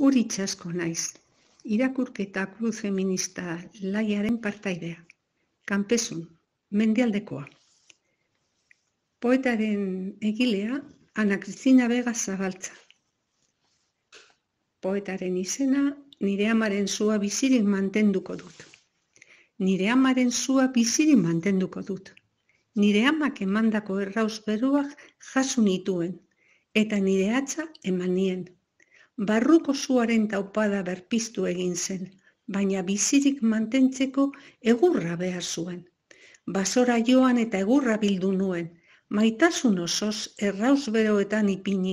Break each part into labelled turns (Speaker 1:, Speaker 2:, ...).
Speaker 1: puritxasko naiz, irakurketa kruz feminista laiaren partaidea, kanpesun, mendialdekoa. Poetaren egilea, Ana Cristina Vega zabaltza. Poetaren izena, nire amaren zua bizirik mantenduko dut. Nire amaren zua bizirik mantenduko dut. Nire amak emandako errauz beruak jasun ituen, eta nire atza eman barruko zuaren taupada berpiztu egin zen, baina bizirik mantentzeko egurra behar zuen. Basora joan eta egurra bildu nuen, maitasun osoz errausberoetan ipini,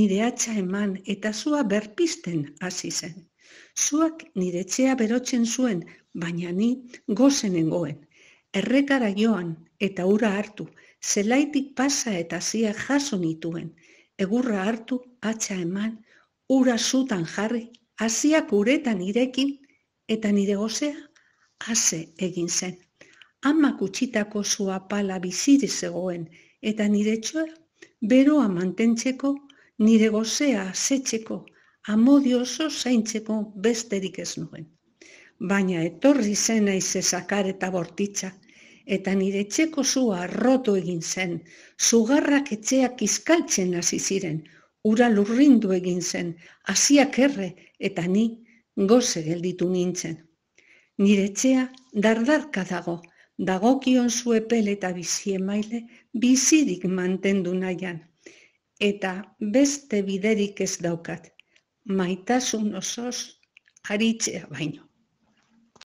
Speaker 1: nire atxa eman eta zua berpisten hasi zen. Zuak nire txea berotzen zuen, baina ni gozenengoen. Errekara joan eta ura hartu, zelaitik pasa eta zia jaso nituen. Egurra hartu, atxa eman, ura sutan jarri, hasiak uretan irekin, eta nire gozea, haze egin zen. Ama kutsitako zua pala biziri zegoen, eta nire txoa, beroa mantentzeko, nire gozea azetxeko, amodi zaintzeko besterik ez nuen. Baina etorri zen naiz eta bortitza, eta nire txeko zua roto egin zen, zugarrak etxeak izkaltzen hasi ziren, ura lurrindu egin zen, hasiak erre eta ni goze gelditu nintzen. Nire txea dardarka dago, dagokion zuepel eta bizie maile bizirik mantendu nahian. Eta beste biderik ez daukat, maitasun osoz aritzea baino.